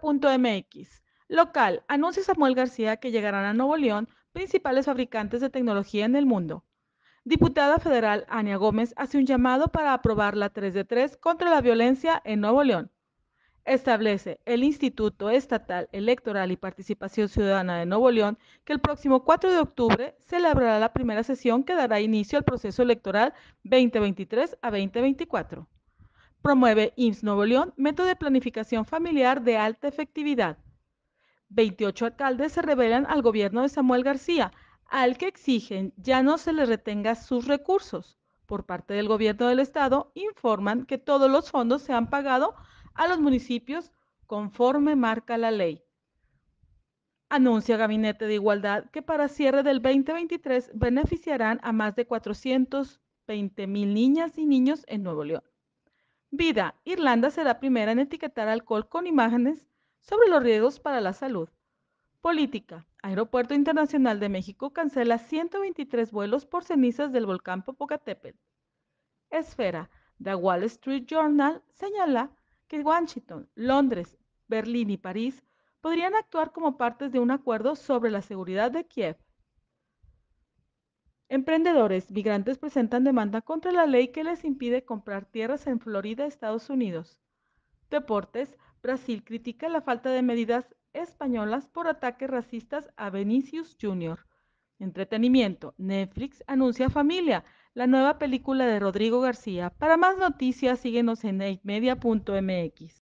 punto MX. Local, anuncia Samuel García que llegarán a Nuevo León principales fabricantes de tecnología en el mundo. Diputada federal Ania Gómez hace un llamado para aprobar la 3 de 3 contra la violencia en Nuevo León. Establece el Instituto Estatal Electoral y Participación Ciudadana de Nuevo León que el próximo 4 de octubre celebrará la primera sesión que dará inicio al proceso electoral 2023 a 2024. Promueve IMSS Nuevo León método de planificación familiar de alta efectividad. 28 alcaldes se rebelan al gobierno de Samuel García, al que exigen ya no se le retenga sus recursos. Por parte del gobierno del estado informan que todos los fondos se han pagado a los municipios conforme marca la ley. Anuncia Gabinete de Igualdad que para cierre del 2023 beneficiarán a más de 420 mil niñas y niños en Nuevo León. Vida, Irlanda será primera en etiquetar alcohol con imágenes sobre los riesgos para la salud. Política. Aeropuerto Internacional de México cancela 123 vuelos por cenizas del volcán Popocatépetl. Esfera. The Wall Street Journal señala que Washington, Londres, Berlín y París podrían actuar como partes de un acuerdo sobre la seguridad de Kiev. Emprendedores migrantes presentan demanda contra la ley que les impide comprar tierras en Florida, Estados Unidos. Deportes, Brasil critica la falta de medidas españolas por ataques racistas a Vinicius Jr. Entretenimiento, Netflix anuncia Familia, la nueva película de Rodrigo García. Para más noticias síguenos en 8media.mx.